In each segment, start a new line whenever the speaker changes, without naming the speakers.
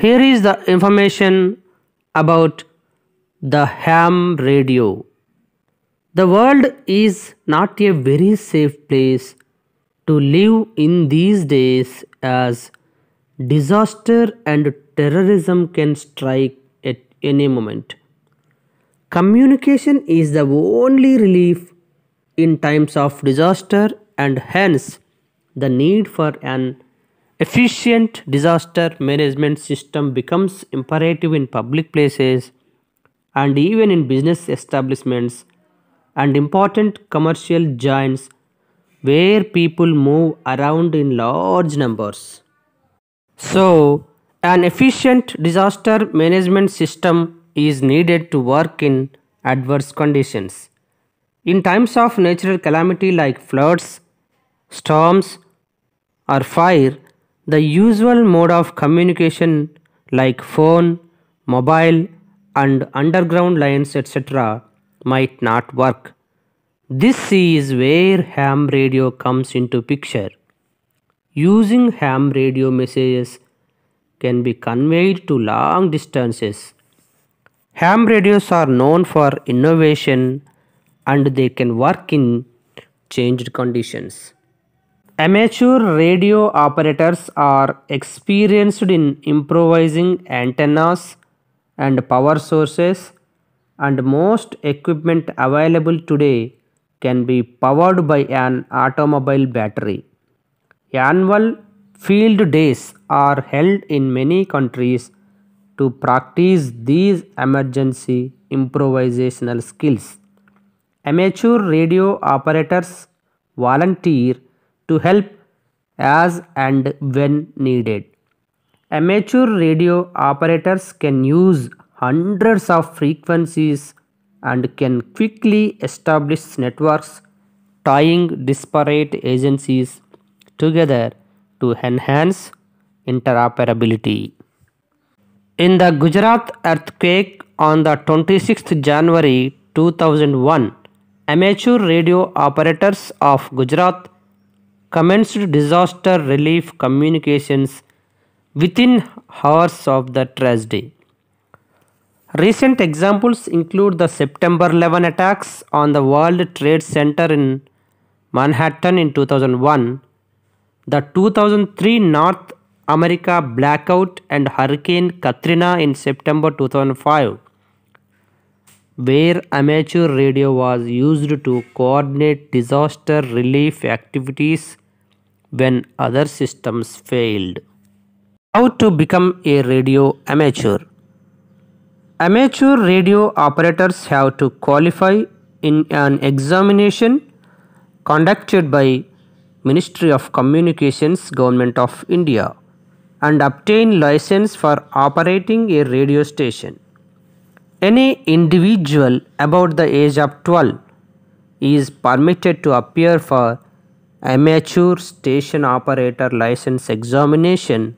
Here is the information about the ham radio. The world is not a very safe place to live in these days as disaster and terrorism can strike at any moment. Communication is the only relief in times of disaster and hence the need for an Efficient disaster management system becomes imperative in public places and even in business establishments and important commercial giants where people move around in large numbers. So, an efficient disaster management system is needed to work in adverse conditions. In times of natural calamity like floods, storms, or fire, the usual mode of communication like phone, mobile and underground lines etc. might not work. This is where ham radio comes into picture. Using ham radio messages can be conveyed to long distances. Ham radios are known for innovation and they can work in changed conditions. Amateur radio operators are experienced in improvising antennas and power sources and most equipment available today can be powered by an automobile battery. Annual field days are held in many countries to practice these emergency improvisational skills. Amateur radio operators volunteer to help as and when needed. Amateur radio operators can use hundreds of frequencies and can quickly establish networks tying disparate agencies together to enhance interoperability. In the Gujarat earthquake on the 26th January 2001, amateur radio operators of Gujarat commenced disaster relief communications within hours of the tragedy. Recent examples include the September 11 attacks on the World Trade Center in Manhattan in 2001, the 2003 North America blackout and Hurricane Katrina in September 2005, where amateur radio was used to coordinate disaster relief activities when other systems failed. How to become a radio amateur? Amateur radio operators have to qualify in an examination conducted by Ministry of Communications Government of India and obtain license for operating a radio station. Any individual about the age of 12 is permitted to appear for amateur station operator license examination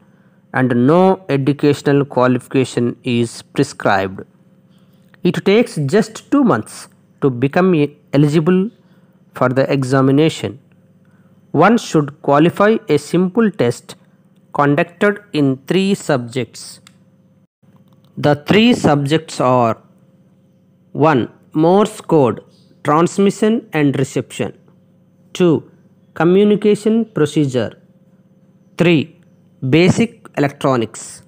and no educational qualification is prescribed. It takes just two months to become eligible for the examination. One should qualify a simple test conducted in three subjects. The three subjects are 1. Morse code, transmission and reception. 2. Communication procedure 3. Basic electronics